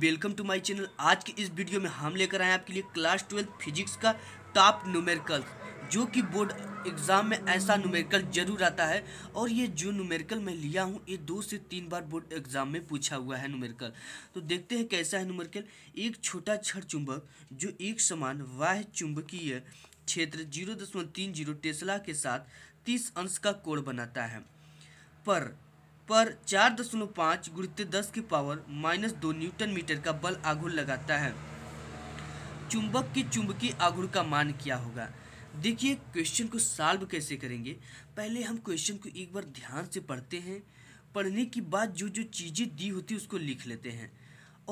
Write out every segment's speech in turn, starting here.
Welcome to my channel आज के इस वीडियो में हम लेकर आए आपके लिए क्लास ट्वेल्थ फिजिक्स का टॉप न्यूमेरिकल जो कि बोर्ड एग्ज़ाम में ऐसा न्यूमेरिकल जरूर आता है और ये जो न्यूमेरिकल मैं लिया हूँ ये दो से तीन बार बोर्ड एग्ज़ाम में पूछा हुआ है न्यूमेरिकल तो देखते हैं कैसा है न्यूमेरिकल एक छोटा छठ चुंबक जो एक समान वाह चुंबकीय क्षेत्र जीरो दशमलव तीन जीरो टेस्ला के साथ तीस अंश का कोड़ बनाता है पर पर चार दशमलव पाँच गुणित दस के पावर माइनस दो न्यूटन मीटर का बल आघूर लगाता है चुंबक की चुंबकीय आघूर का मान क्या होगा देखिए क्वेश्चन को सॉल्व कैसे करेंगे पहले हम क्वेश्चन को एक बार ध्यान से पढ़ते हैं पढ़ने के बाद जो जो चीज़ें दी होती है उसको लिख लेते हैं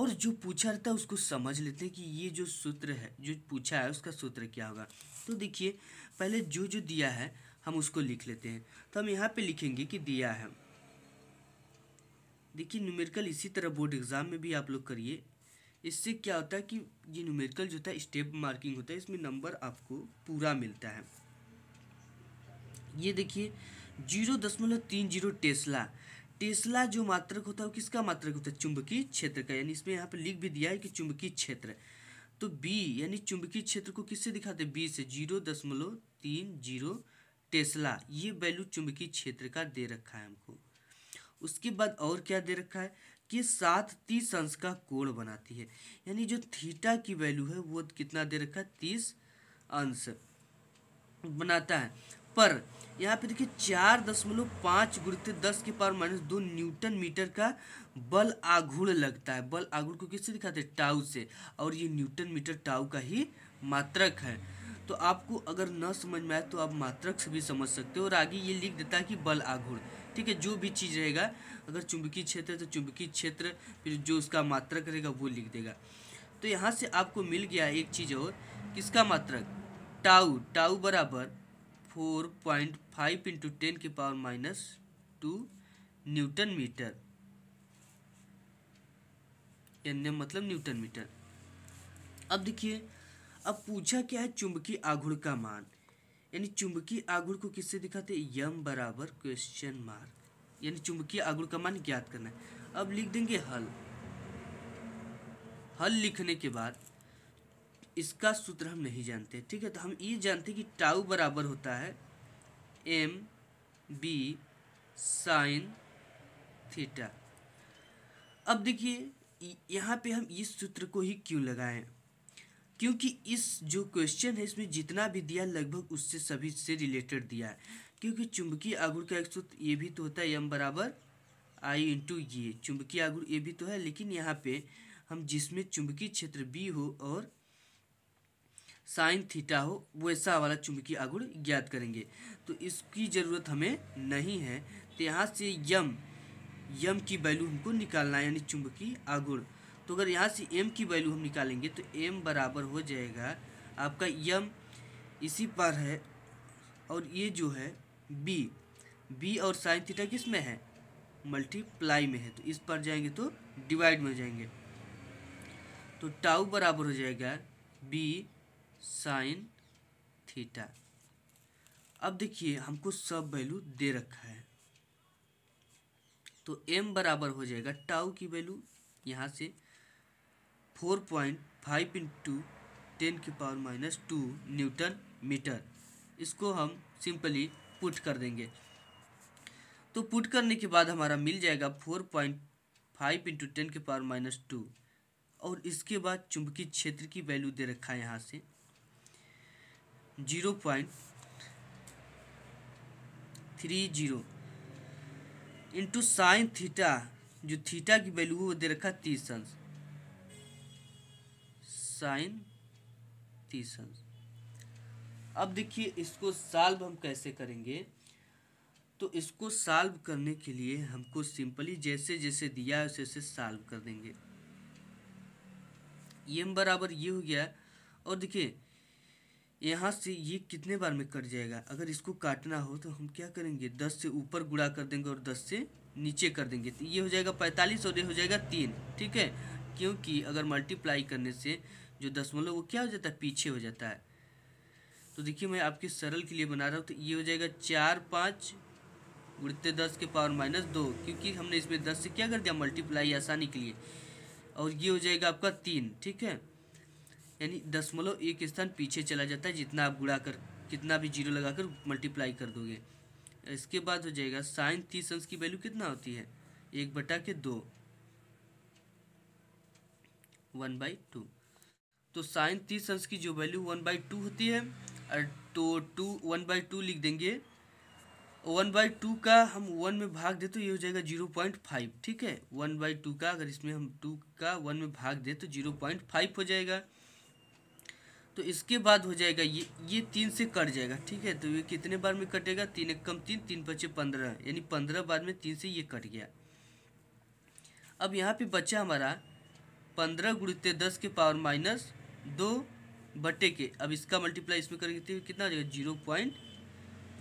और जो पूछा रहता है उसको समझ लेते हैं कि ये जो सूत्र है जो पूछा है उसका सूत्र क्या होगा तो देखिए पहले जो जो दिया है हम उसको लिख लेते हैं तो हम यहाँ पे लिखेंगे कि दिया है देखिए न्यूमेरिकल इसी तरह बोर्ड एग्ज़ाम में भी आप लोग करिए इससे क्या होता है कि ये न्यूमेरिकल जो होता है स्टेप मार्किंग होता है इसमें नंबर आपको पूरा मिलता है ये देखिए जीरो दशमलव तीन जीरो टेस्ला टेस्ला जो मात्रक होता है वो किसका मात्रक होता है चुंबकीय क्षेत्र का यानी इसमें यहाँ पर लिख भी दिया है कि चुंबकीय क्षेत्र तो बी यानी चुंबकीय क्षेत्र को किससे दिखाते हैं बी से जीरो दशमलव तीन जीरो टेस्ला ये वैल्यू चुंबकीय क्षेत्र का दे रखा है हमको उसके बाद और क्या दे रखा है कि सात तीस अंश का कोण बनाती है यानी जो थीटा की वैल्यू है वो कितना दे रखा है तीस अंश बनाता है पर यहाँ पे देखिए चार दशमलव पाँच गुड़ते दस के पावर माइनस दो न्यूटन मीटर का बल आघूड़ लगता है बल आघूड़ को किससे दिखाते हैं टाउ से और ये न्यूटन मीटर टाउ का ही मात्रक है तो आपको अगर न समझ में आए तो आप मात्रक से भी समझ सकते हो और आगे ये लिख देता है कि बल आघूर्ण ठीक है जो भी चीज़ रहेगा अगर चुंबकीय क्षेत्र है तो चुंबकीय क्षेत्र फिर जो उसका मात्रक रहेगा वो लिख देगा तो यहाँ से आपको मिल गया एक चीज़ और किसका मात्रक टाऊ टाऊ बराबर four point five into ten के power minus two newton metre N मतलब न्यूटन मीटर अब देखिए अब पूछा क्या है चुंबकीय आघुड़ का मान यानी चुंबकीय आघुड़ को किससे दिखाते यम बराबर क्वेश्चन मार्क यानी चुंबकीय आघुड़ का मान ज्ञात करना है अब लिख देंगे हल हल लिखने के बाद इसका सूत्र हम नहीं जानते ठीक है तो हम ये जानते कि टाउ बराबर होता है एम बी साइन थीटा अब देखिए यहाँ पे हम इस सूत्र को ही क्यों लगाएं क्योंकि इस जो क्वेश्चन है इसमें जितना भी दिया लगभग उससे सभी से रिलेटेड दिया है क्योंकि चुंबकीय आगुर का एक सूत्र ये भी तो होता है एम बराबर आई इंटू ये चुंबकीय आगुर ये भी तो है लेकिन यहाँ पे हम जिसमें चुंबकीय क्षेत्र बी हो और साइन थीटा हो वैसा वाला चुंबकीय आगुड़ ज्ञात करेंगे तो इसकी ज़रूरत हमें नहीं है तो यहाँ से यम यम की वैल्यू हमको निकालना है यानी चुंबकीय आगुड़ तो अगर यहाँ से एम की वैल्यू हम निकालेंगे तो एम बराबर हो जाएगा आपका यम इसी पर है और ये जो है बी बी और साइन थीटा किस में है मल्टीप्लाई में है तो इस पर जाएंगे तो डिवाइड में जाएंगे तो टाउ बराबर हो जाएगा बी साइन थीटा अब देखिए हमको सब वैल्यू दे रखा है तो एम बराबर हो जाएगा टाउ की वैल्यू यहाँ से four point five into ten की power minus two newton metre इसको हम सिंपली पुट कर देंगे तो पुट करने के बाद हमारा मिल जाएगा four point five into ten के पावर माइनस टू और इसके बाद चुंबकीय क्षेत्र की वैल्यू दे रखा है यहाँ से zero point three zero into sine theta जो थीटा की वैल्यू वो दे रखा है तीस अंश साइन तीस अब देखिए इसको साल्व हम कैसे करेंगे तो इसको साल्व करने के लिए हमको सिंपली जैसे जैसे दिया है वैसे साल्व कर देंगे ये एम बराबर ये हो गया और देखिए यहाँ से ये कितने बार में कट जाएगा अगर इसको काटना हो तो हम क्या करेंगे दस से ऊपर गुड़ा कर देंगे और दस से नीचे कर देंगे तो ये हो जाएगा पैंतालीस और ये हो जाएगा तीन ठीक है क्योंकि अगर मल्टीप्लाई करने से जो दशमलव वो क्या हो जाता है पीछे हो जाता है तो देखिए मैं आपके सरल के लिए बना रहा हूँ तो ये हो जाएगा चार पाँच उड़ते दस के पावर माइनस दो क्योंकि हमने इसमें दस से क्या कर दिया मल्टीप्लाई आसानी के लिए और ये हो जाएगा आपका तीन ठीक है यानी दशमलव एक स्थान पीछे चला जाता है जितना आप गुड़ा कर कितना भी जीरो लगा कर मल्टीप्लाई कर दोगे इसके बाद हो जाएगा साइन तीस अंश की वैल्यू कितना होती है एक बटा के दो वन बाई टू तो साइन तीस अंश की जो वैल्यू वन बाई टू होती है तो टू वन बाई टू लिख देंगे वन बाई टू का हम वन में भाग दे तो ये हो जाएगा जीरो पॉइंट फाइव ठीक है वन बाई टू का अगर इसमें हम टू का वन में भाग दे तो जीरो पॉइंट फाइव हो जाएगा तो इसके बाद हो जाएगा ये ये तीन से कट जाएगा ठीक है तो ये कितने बार में कटेगा तीन एक कम तीन तीन पचे पंद्रह यानी पंद्रह बार में तीन से ये कट गया अब यहाँ पे बच्चा हमारा पंद्रह गुड़ते दस के पावर माइनस दो बटे के अब इसका मल्टीप्लाई इसमें करेंगे तो कितना आ जाएगा जीरो पॉइंट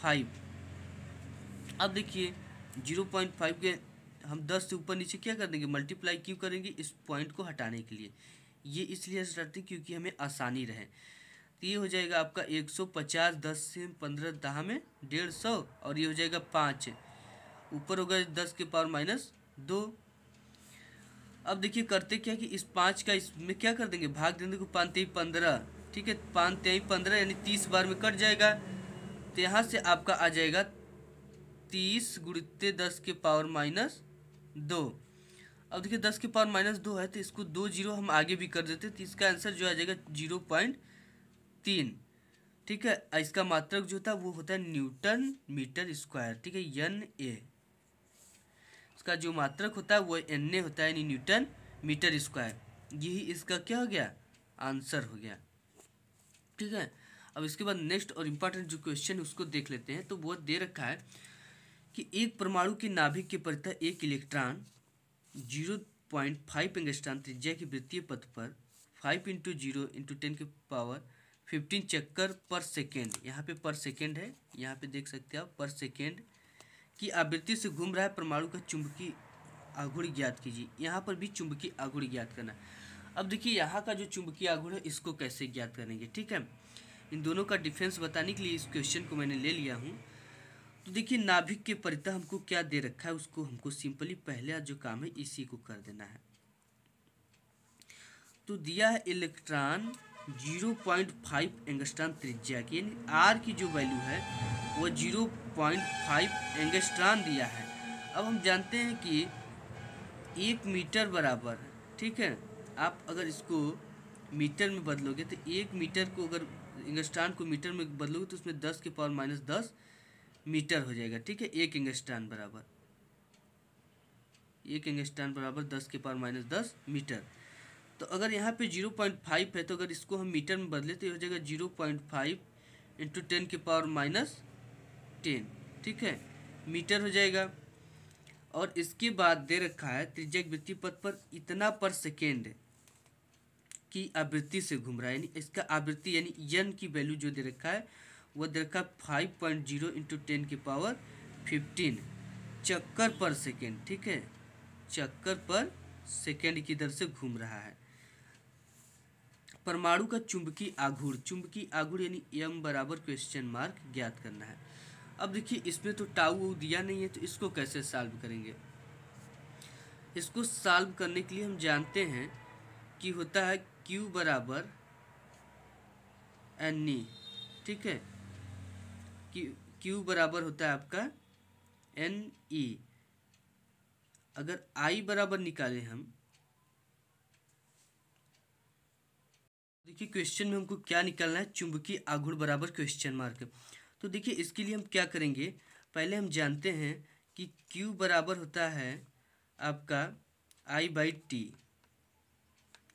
फाइव अब देखिए जीरो पॉइंट फाइव के हम दस से ऊपर नीचे क्या कर देंगे मल्टीप्लाई क्यों करेंगे इस पॉइंट को हटाने के लिए ये इसलिए रखते क्योंकि हमें आसानी रहे तो ये हो जाएगा आपका एक सौ पचास दस से पंद्रह दहा में डेढ़ सौ और ये हो जाएगा पाँच ऊपर होगा दस के पावर माइनस दो अब देखिए करते क्या कि इस पाँच का इसमें क्या कर देंगे भाग देंगे को पाँच तेई पंद्रह ठीक है पाँच तेई पंद्रह यानी तीस बार में कट जाएगा तो यहाँ से आपका आ जाएगा तीस गुड़ते दस के पावर माइनस दो अब देखिए दस के पावर माइनस दो है तो इसको दो जीरो हम आगे भी कर देते तो इसका आंसर जो आ जाएगा जीरो पॉइंट तीन ठीक है इसका मात्रक जो होता है वो होता है न्यूटन मीटर स्क्वायर ठीक है यन ए उसका जो मात्रक होता है वो एन ए होता है यानी न्यूटन मीटर स्क्वायर यही इसका क्या हो गया आंसर हो गया ठीक है अब इसके बाद नेक्स्ट और इम्पॉर्टेंट जो क्वेश्चन उसको देख लेते हैं तो वो दे रखा है कि एक परमाणु के नाभिक के परितः एक electron zero point five angstrom त्रिज्या के वृत्तीय पथ पर five into zero into ten के पावर फिफ्टीन चक्कर पर सेकेंड यहाँ पे पर सेकेंड है यहाँ पे देख सकते हैं आप पर सेकेंड कि आवृत्ति से घूम रहा है परमाणु का चुंबकीय आघूर्ण ज्ञात कीजिए यहाँ पर भी चुंबकीय आघूर्ण ज्ञात करना अब देखिए यहाँ का जो चुंबकीय आघूर्ण है इसको कैसे ज्ञात करेंगे ठीक है इन दोनों का डिफरेंस बताने के लिए इस क्वेश्चन को मैंने ले लिया हूँ तो देखिए नाभिक के परिता हमको क्या दे रखा है उसको हमको सिंपली पहला जो काम है इसी को कर देना है तो दिया है electron zero point five angstrom त्रिज्या की यानी आर की जो वैल्यू है वो जीरो पॉइंट फाइव एंगस्ट्राम दिया है अब हम जानते हैं कि एक मीटर बराबर ठीक है आप अगर इसको मीटर में बदलोगे तो एक मीटर को अगर इंगस्टान को मीटर में बदलोगे तो उसमें दस के पावर माइनस दस मीटर हो जाएगा ठीक है एक इंगस्टान बराबर एक इंगस्टान बराबर दस के पावर माइनस दस मीटर तो अगर यहाँ पे जीरो पॉइंट फाइव है तो अगर इसको हम मीटर में बदले तो ये हो जाएगा zero point five into ten के पावर माइनस टेन ठीक है मीटर हो जाएगा और इसके बाद दे रखा है त्रिज्यक वृत्ति पथ पर इतना पर सेकेंड की आवृत्ति से घूम रहा है यानी इसका आवृत्ति यानी यन की वैल्यू जो दे रखा है वह दे रखा है five point zero into ten के पावर फिफ्टीन चक्कर पर सेकेंड ठीक है चक्कर पर सेकेंड की दर से घूम रहा है परमाणु का चुंबकीय आघूर चुंबकीय आघूर यानी एम बराबर क्वेश्चन मार्क ज्ञात करना है अब देखिए इसमें तो टाउ दिया नहीं है तो इसको कैसे सॉल्व करेंगे इसको सॉल्व करने के लिए हम जानते हैं कि होता है क्यू बराबर एन ई e, ठीक है क्यू बराबर होता है आपका एन ई e। अगर आई बराबर निकाले हम देखिए क्वेश्चन में हमको क्या निकालना है चुंबकीय आघूर्ण बराबर क्वेश्चन मार्क तो देखिए इसके लिए हम क्या करेंगे पहले हम जानते हैं कि Q बराबर होता है आपका I बाई टी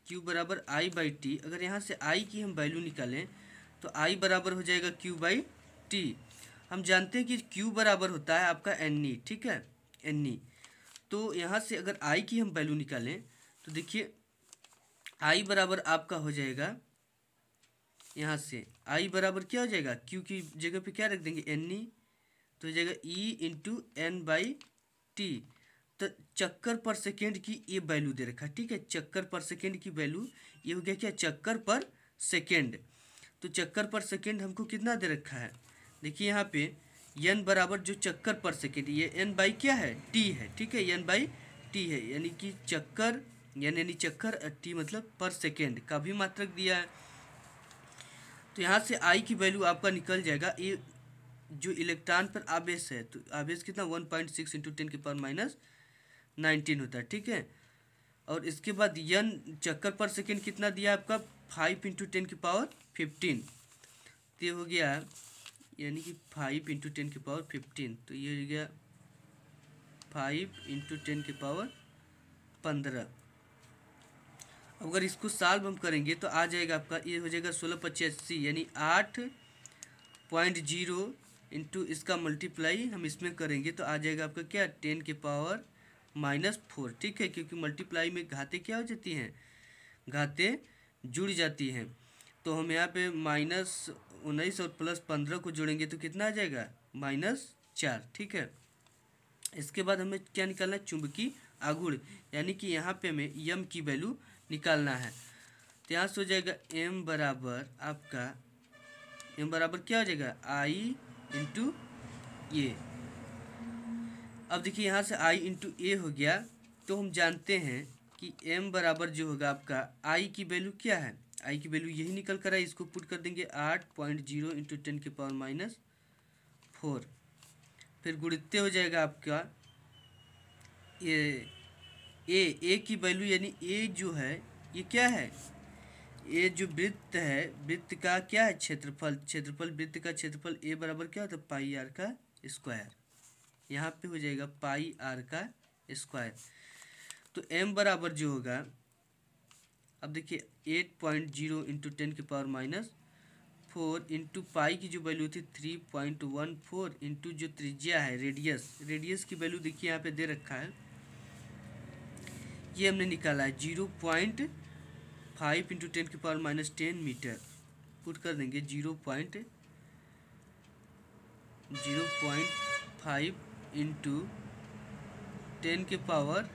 क्यू बराबर I बाई टी अगर यहाँ से I की हम वैल्यू निकालें तो I बराबर हो जाएगा Q बाई टी हम जानते हैं कि Q बराबर होता है आपका एन ई e, ठीक है एन ई e। तो यहाँ से अगर I की हम वैल्यू निकालें तो देखिए आई बराबर आपका हो जाएगा यहाँ से आई बराबर क्या हो जाएगा क्यू की जगह पे क्या रख देंगे एन ई e, तो हो जाएगा E into N by T तो चक्कर पर सेकेंड की ये वैल्यू दे रखा है ठीक है चक्कर पर सेकेंड की वैल्यू ये हो गया क्या चक्कर पर सेकेंड तो चक्कर पर सेकेंड हमको कितना दे रखा है देखिए यहाँ पे एन बराबर जो चक्कर पर सेकेंड ये एन बाई क्या है टी है ठीक है एन बाई टी है यानी कि चक्कर यानी चक्कर टी मतलब पर सेकेंड का भी मात्रक दिया है तो यहाँ से आई की वैल्यू आपका निकल जाएगा ये जो इलेक्ट्रॉन पर आवेश है तो आवेश कितना one point six into ten के पावर माइनस नाइनटीन होता है ठीक है और इसके बाद यन चक्कर पर सेकेंड कितना दिया आपका फाइव इंटू टेन की पावर फिफ्टीन तो ये हो गया यानी कि फाइव इंटू टेन की पावर फिफ्टीन तो ये हो गया फाइव इंटू टेन की पावर पंद्रह अगर इसको सॉल्व हम करेंगे तो आ जाएगा आपका ये हो जाएगा सोलह पचासी यानी आठ पॉइंट जीरो इंटू इसका मल्टीप्लाई हम इसमें करेंगे तो आ जाएगा आपका क्या टेन के पावर माइनस फोर ठीक है क्योंकि मल्टीप्लाई में घाते क्या हो जाती हैं घाते जुड़ जाती हैं तो हम यहाँ पे माइनस उन्नीस और प्लस पंद्रह को जोड़ेंगे तो कितना आ जाएगा माइनस चार ठीक है इसके बाद हमें क्या निकालना है चुंबकी आगुड़ यानी कि यहाँ पे हमें यम की वैल्यू निकालना है तो यहाँ से हो जाएगा एम बराबर आपका एम बराबर क्या हो जाएगा आई इंटू ए अब देखिए यहाँ से आई इंटू ए हो गया तो हम जानते हैं कि एम बराबर जो होगा आपका आई की वैल्यू क्या है आई की वैल्यू यही निकल कर आई इसको पुट कर देंगे आठ पॉइंट जीरो इंटू टेन के पावर माइनस फोर फिर गुणित हो जाएगा आपका ये ए ए की वैल्यू यानी ए जो है ये क्या है ए जो वृत्त है वृत्त का क्या है क्षेत्रफल क्षेत्रफल वृत्त का क्षेत्रफल ए बराबर क्या होता है पाई आर का स्क्वायर यहाँ पे हो जाएगा पाई आर का स्क्वायर तो एम बराबर जो होगा अब देखिए eight point zero into ten के power minus four into pi की जो वैल्यू थी three point one four into जो त्रिज्या है रेडियस रेडियस की वैल्यू देखिए यहाँ पे दे रखा है ये हमने निकाला है zero point five into ten के power minus ten metre put कर देंगे zero point zero point five into ten के पावर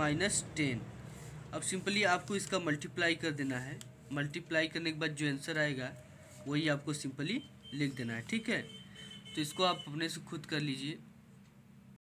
माइनस टेन अब सिंपली आपको इसका मल्टीप्लाई कर देना है मल्टीप्लाई करने के बाद जो आंसर आएगा वही आपको सिंपली लिख देना है ठीक है तो इसको आप अपने से खुद कर लीजिए